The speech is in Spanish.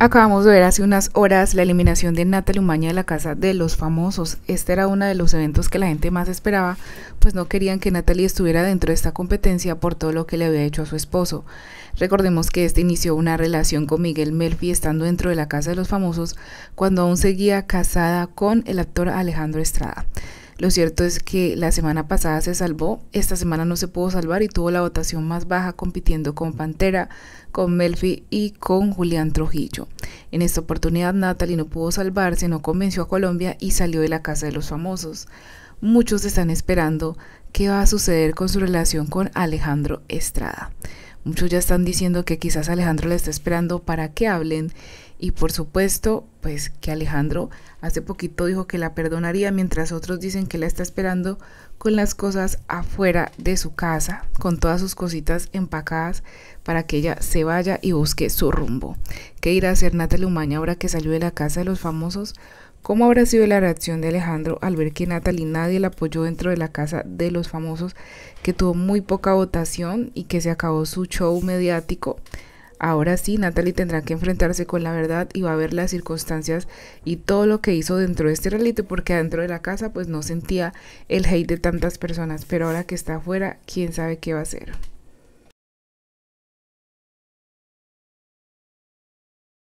Acabamos de ver hace unas horas la eliminación de Natalie Umaña de la Casa de los Famosos. Este era uno de los eventos que la gente más esperaba, pues no querían que Natalie estuviera dentro de esta competencia por todo lo que le había hecho a su esposo. Recordemos que este inició una relación con Miguel Melfi estando dentro de la Casa de los Famosos cuando aún seguía casada con el actor Alejandro Estrada. Lo cierto es que la semana pasada se salvó, esta semana no se pudo salvar y tuvo la votación más baja compitiendo con Pantera, con Melfi y con Julián Trujillo. En esta oportunidad Natalie no pudo salvarse, no convenció a Colombia y salió de la casa de los famosos. Muchos están esperando qué va a suceder con su relación con Alejandro Estrada. Muchos ya están diciendo que quizás Alejandro la está esperando para que hablen y por supuesto, pues que Alejandro hace poquito dijo que la perdonaría mientras otros dicen que la está esperando con las cosas afuera de su casa, con todas sus cositas empacadas para que ella se vaya y busque su rumbo. ¿Qué irá a hacer Natalie Umaña ahora que salió de la casa de los famosos? ¿Cómo habrá sido la reacción de Alejandro al ver que Natalie nadie la apoyó dentro de la casa de los famosos, que tuvo muy poca votación y que se acabó su show mediático? Ahora sí, Natalie tendrá que enfrentarse con la verdad y va a ver las circunstancias y todo lo que hizo dentro de este reality, porque adentro de la casa pues no sentía el hate de tantas personas, pero ahora que está afuera, quién sabe qué va a hacer.